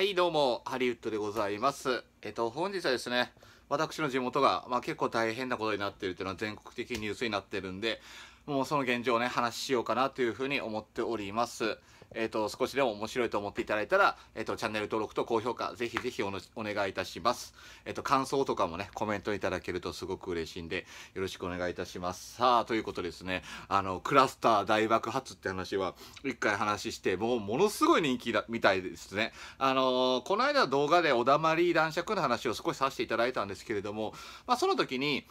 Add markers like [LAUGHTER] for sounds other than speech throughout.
はい、どうも、ハリウッドでございます。えっと、本日はですね、私の地元が、まあ、結構大変なことになっているというのは全国的ニュースになってるんで、もうその現状をね、話しようかなというふうに思っております。えっ、ー、と、少しでも面白いと思っていただいたら、えっ、ー、と、チャンネル登録と高評価、ぜひぜひお願いいたします。えっ、ー、と、感想とかもね、コメントいただけるとすごく嬉しいんで、よろしくお願いいたします。さあ、ということですね、あの、クラスター大爆発って話は、一回話して、もうものすごい人気だ、みたいですね。あのこの間動画でおだまり男爵の話を少しさせていただいたんですけれども、まあ、その時に、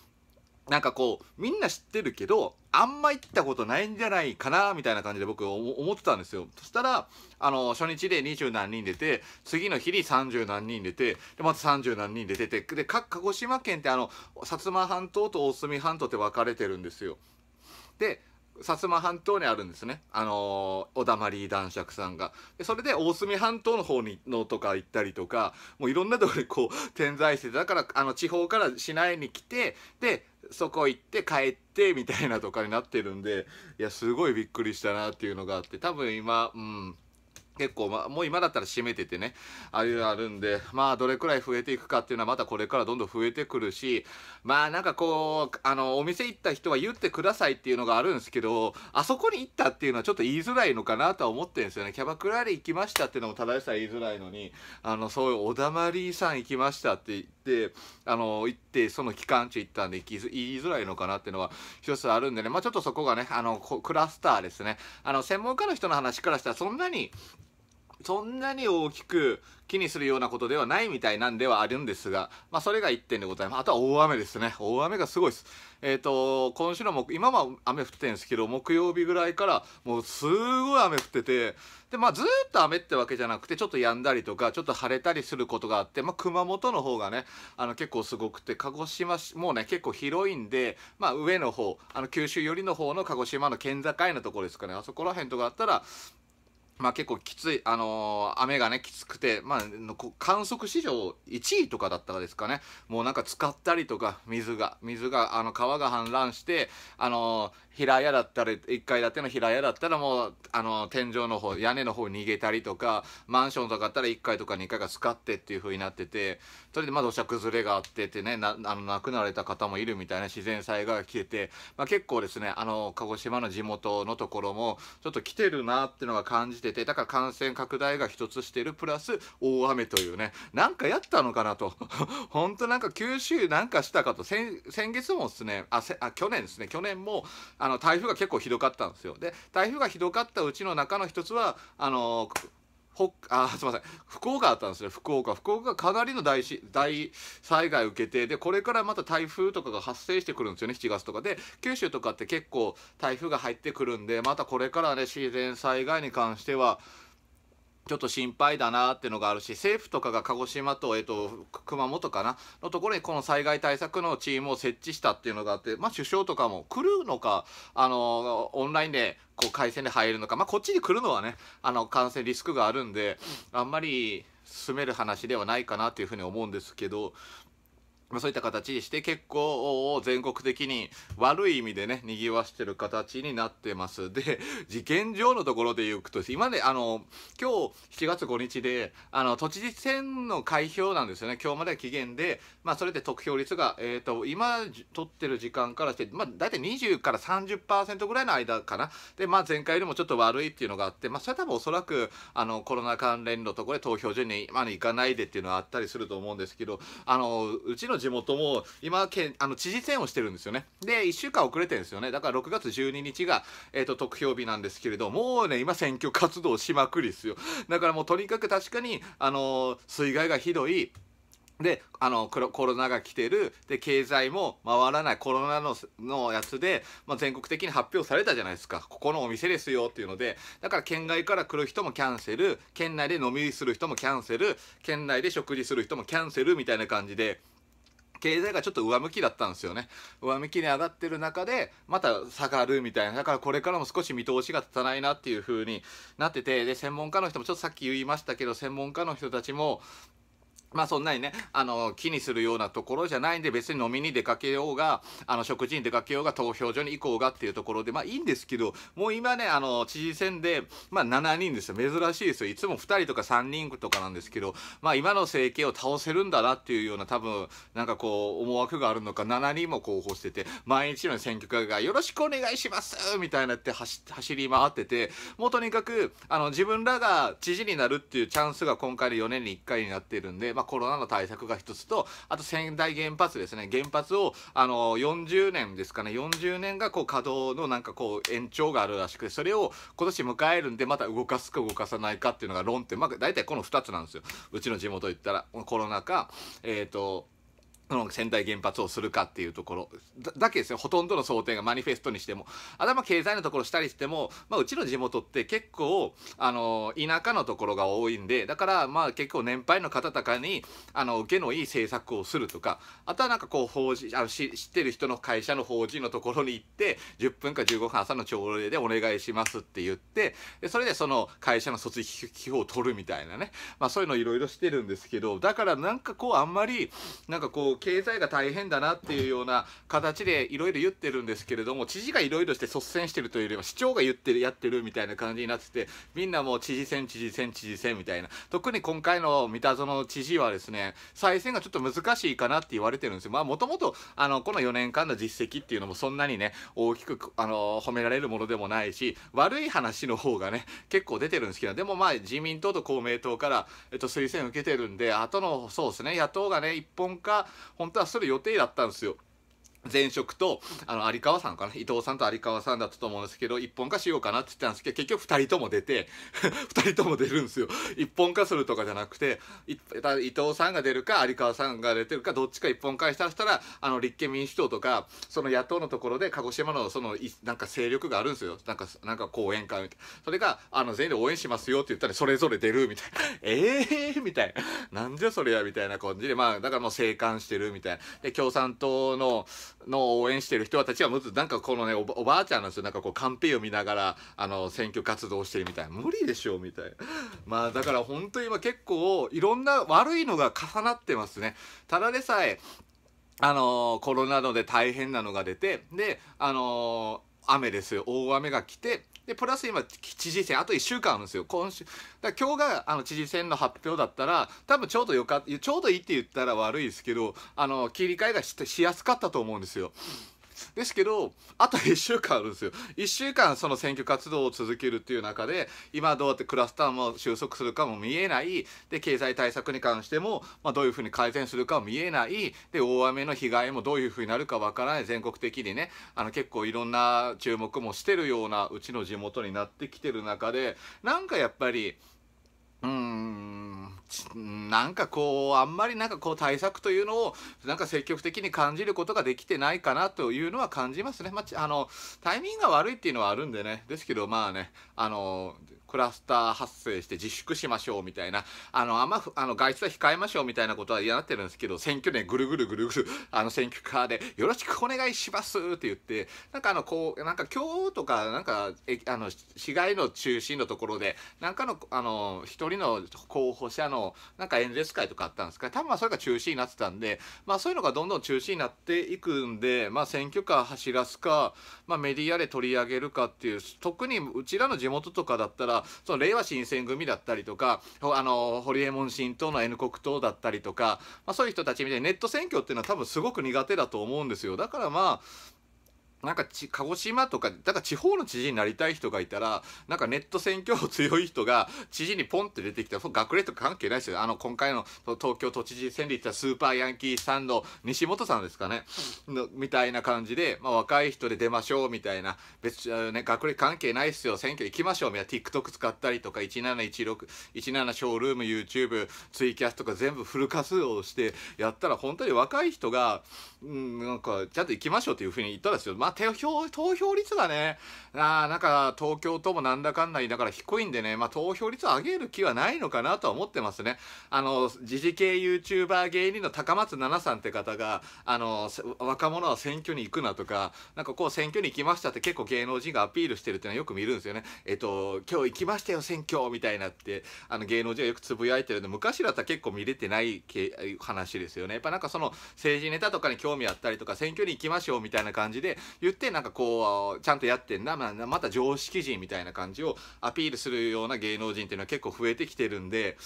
なんかこう、みんな知ってるけど、あんま行ったことないんじゃないかな、みたいな感じで僕思ってたんですよ。そしたら、あの、初日で20何人出て、次の日に30何人出て、で、また30何人出てて、で、各鹿児島県ってあの、薩摩半島と大隅半島って分かれてるんですよ。で、薩摩半島にあるんですねあのー、おだまり男爵さんがでそれで大隅半島の方にのとか行ったりとかもういろんなところにこう点在してだからあの地方から市内に来てでそこ行って帰ってみたいなとかになってるんでいやすごいびっくりしたなっていうのがあって多分今うん結構、まもう今だったら閉めててね、あああるんで、まあ、どれくらい増えていくかっていうのはまたこれからどんどん増えてくるし、まあ、なんかこう、あの、お店行った人は言ってくださいっていうのがあるんですけど、あそこに行ったっていうのはちょっと言いづらいのかなとは思ってるんですよね。キャバクラで行きましたっていうのもただでさえ言いづらいのに、あの、そういうおだまりさん行きましたって言って、あの、行って、その期間中行ったんで行き言いづらいのかなっていうのは一つあるんでね、まあ、ちょっとそこがね、あの、クラスターですね。あの、専門家の人の話からしたらそんなに、そんなに大きく気にするようなことではないみたいなんではあるんですが、まあ、それが1点でございます。あとは大雨ですね。大雨がすごいです。えっ、ー、と、今週の木、今は雨降ってるんですけど、木曜日ぐらいからもうすごい雨降ってて、で、まあ、ずっと雨ってわけじゃなくて、ちょっと止んだりとか、ちょっと晴れたりすることがあって、まあ、熊本の方がね、あの、結構すごくて、鹿児島もうね、結構広いんで、まあ、上の方、あの、九州寄りの方の鹿児島の県境のところですかね、あそこら辺とかあったら、まあ、結構きつい、あのー、雨がね、きつくて、まあ、観測史上1位とかだったですかね、もうなんか使ったりとか、水が、水が、あの、川が氾濫して、あのー、平屋だったら、1階建ての平屋だったらもう、あのー、天井の方、屋根の方逃げたりとか、マンションとかだったら1階とか2階が使ってっていう風になってて、それでまあ土砂崩れがあっててね、な、あの、亡くなられた方もいるみたいな自然災害が来てて、まあ、結構ですね、あの、鹿児島の地元のところも、ちょっと来てるなっていうのが感じてててだから感染拡大が一つしてるプラス大雨というねなんかやったのかなとほんとなんか九州なんかしたかと先月もですねあ去年ですね去年もあの台風が結構ひどかったんですよで台風がひどかったうちの中の一つはあのーほあすいません福岡だったんですね福岡福岡かなりの大し大災害受けてでこれからまた台風とかが発生してくるんですよね7月とかで九州とかって結構台風が入ってくるんでまたこれからね自然災害に関してはちょっと心配だなっていうのがあるし政府とかが鹿児島と,、えーと、熊本かなのところにこの災害対策のチームを設置したっていうのがあって、まあ、首相とかも来るのかあのオンラインでこう回線で入るのか、まあ、こっちに来るのはねあの感染リスクがあるんであんまり進める話ではないかなというふうに思うんですけどまそういった形にして結構全国的に悪い意味でね、賑わしてる形になってます。で、事件上のところで行くと、今ね、あの、今日7月5日で、あの、都知事選の開票なんですよね。今日までは期限で、まあそれで得票率が、えっ、ー、と、今取ってる時間からして、まあ大体20から30%ぐらいの間かな。で、まあ前回よりもちょっと悪いっていうのがあって、まあそれ多分おそらく、あの、コロナ関連のところで投票所に、まあ、行かないでっていうのはあったりすると思うんですけど、あの、うちの地元も今県あの知事選をしてるんですよねで1週間遅れてるんですよねだから6月12日が、えーと、得票日なんですけれどもうね今選挙活動しまくりですよだからもうとにかく確かにあの水害がひどいであのコロナが来てるで経済も回らないコロナののやつで、まあ、全国的に発表されたじゃないですかここのお店ですよっていうのでだから県外から来る人もキャンセル県内で飲みする人もキャンセル県内で食事する人もキャンセルみたいな感じで。経済がちょっと上向きだったんですよね上向きに上がってる中でまた下がるみたいなだからこれからも少し見通しが立たないなっていう風になっててで専門家の人もちょっとさっき言いましたけど専門家の人たちもまあそんなにね、あの、気にするようなところじゃないんで、別に飲みに出かけようが、あの、食事に出かけようが、投票所に行こうがっていうところで、まあいいんですけど、もう今ね、あの、知事選で、まあ7人ですよ。珍しいですよ。いつも2人とか3人とかなんですけど、まあ今の政権を倒せるんだなっていうような、多分、なんかこう、思惑があるのか、7人も候補してて、毎日の選挙区が、よろしくお願いしますみたいなって走り回ってて、もうとにかく、あの、自分らが知事になるっていうチャンスが今回で4年に1回になってるんで、まあ、コロナの対策が一つとあと仙台原発ですね原発をあの40年ですかね40年がこう稼働のなんかこう延長があるらしくてそれを今年迎えるんでまた動かすか動かさないかっていうのが論点まあ大体この2つなんですようちの地元行ったらコロナかえっ、ー、とこの仙台原発をするかっていうところだけですよほとんどの想定がマニフェストにしてもあとは経済のところしたりしても、まあ、うちの地元って結構あの田舎のところが多いんでだからまあ結構年配の方とかにあの受けのいい政策をするとかあとはなんかこう法事あの知ってる人の会社の法事のところに行って10分か15分朝の朝礼でお願いしますって言ってでそれでその会社の卒業費を取るみたいなね、まあ、そういうのいろいろしてるんですけどだからなんかこうあんまりなんかこう経済が大変だなっていうような形でいろいろ言ってるんですけれども、知事がいろいろして率先してるというよりは、市長が言ってる、やってるみたいな感じになってて、みんなもう知事選、知事選、知事選みたいな。特に今回の三田園知事はですね、再選がちょっと難しいかなって言われてるんですよ。まあもともと、あの、この4年間の実績っていうのもそんなにね、大きく、あの、褒められるものでもないし、悪い話の方がね、結構出てるんですけど、でもまあ自民党と公明党から、えっと、推薦受けてるんで、あとの、そうですね、野党がね、一本化本当はそれ予定だったんですよ前職とあの有川さんかな伊藤さんと有川さんだったと思うんですけど一本化しようかなって言ったんですけど結局2人とも出て2 [LAUGHS] 人とも出るんですよ一本化するとかじゃなくて伊藤さんが出るか有川さんが出てるかどっちか一本化したしたらあの立憲民主党とかその野党のところで鹿児島のそのなんか勢力があるんですよなんかなんか講演会みたいなそれがあの全員で応援しますよって言ったらそれぞれ出るみたいなえ [LAUGHS] えー、みたいななんじゃそれやみたいな感じでまあだからもう静観してるみたいなで共産党のの応援してる人たちはむずなんかこのねおばあちゃんなんですよなんかこうカンペを見ながらあの選挙活動してるみたいな無理でしょうみたいな [LAUGHS] まあだから本当に今結構いろんな悪いのが重なってますねただでさえあのコロナので大変なのが出てであの雨ですよ大雨が来てでプラス今知事選あと1週間あるんですよ今週だ今日があの知事選の発表だったら多分ちょうどよかちょうどいいって言ったら悪いですけどあの切り替えがししやすかったと思うんですよ。ですけどあと1週間あるんですよ1週間その選挙活動を続けるっていう中で今どうやってクラスターも収束するかも見えないで経済対策に関しても、まあ、どういうふうに改善するかも見えないで大雨の被害もどういうふうになるかわからない全国的にねあの結構いろんな注目もしてるようなうちの地元になってきてる中でなんかやっぱりうーんなんかこうあんまりなんかこう対策というのをなんか積極的に感じることができてないかなというのは感じますね、まあ、あのタイミングが悪いっていうのはあるんでねですけどまあねあのクラスター発生して自粛しましょうみたいな、あの、あんま、あの、外出は控えましょうみたいなことは嫌になってるんですけど、選挙でぐるぐるぐるぐる、あの、選挙カーで、よろしくお願いしますって言って、なんかあの、こう、なんか今日とか、なんか、えあの、市街の中心のところで、なんかの、あの、一人の候補者の、なんか演説会とかあったんですか多分それが中止になってたんで、まあそういうのがどんどん中止になっていくんで、まあ選挙カー走らすか、まあメディアで取り上げるかっていう、特にうちらの地元とかだったら、その令和新選組だったりとかあの堀江門新党の N 国党だったりとか、まあ、そういう人たちみたいにネット選挙っていうのは多分すごく苦手だと思うんですよだからまあなんかち鹿児島とかだから地方の知事になりたい人がいたらなんかネット選挙強い人が知事にポンって出てきたら学歴とか関係ないですよあの今回の東京都知事選で言ったスーパーヤンキーさんの西本さんですかねのみたいな感じで、まあ、若い人で出ましょうみたいな別、ね、学歴関係ないですよ選挙行きましょうみたいな TikTok 使ったりとか171617 17ショールーム YouTube ツイキャスとか全部フル活動してやったら本当に若い人が、うん、なんかちゃんと行きましょうっていうふうに言ったんですよ、まああ、投票、投票率はね。あなんか、東京ともなんだかんだいだから低いんでね、まあ、投票率を上げる気はないのかなとは思ってますね。あの、時事系 YouTuber 芸人の高松奈々さんって方が、あの、若者は選挙に行くなとか、なんかこう、選挙に行きましたって結構芸能人がアピールしてるっていうのはよく見るんですよね。えっと、今日行きましたよ、選挙みたいなって、あの、芸能人がよくつぶやいてるんで、昔だったら結構見れてない話ですよね。やっぱなんかその、政治ネタとかに興味あったりとか、選挙に行きましょうみたいな感じで、言ってなんかこうちゃんとやってんだ、まあ、また常識人みたいな感じをアピールするような芸能人っていうのは結構増えてきてるんで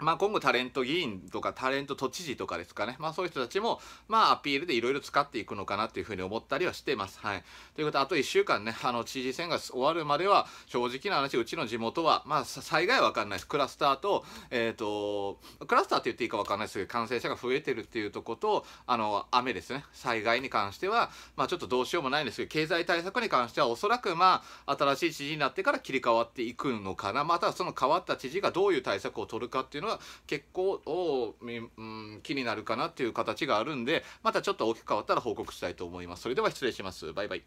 まあ、今後タレント議員とかタレント都知事とかですかね、まあ、そういう人たちも、まあ、アピールでいろいろ使っていくのかなというふうに思ったりはしてます。はい、ということであと1週間ねあの知事選が終わるまでは正直な話うちの地元は、まあ、災害はわかんないですクラスターと,、えーと、クラスターって言っていいかわかんないですけど感染者が増えてるっていうとことあの雨ですね災害に関しては、まあ、ちょっとどうしようもないんですけど経済対策に関してはおそらく、まあ、新しい知事になってから切り替わっていくのかなまたその変わった知事がどういう対策を取るかっていうのはは結構を、うん、気になるかなっていう形があるんでまたちょっと大きく変わったら報告したいと思いますそれでは失礼しますバイバイ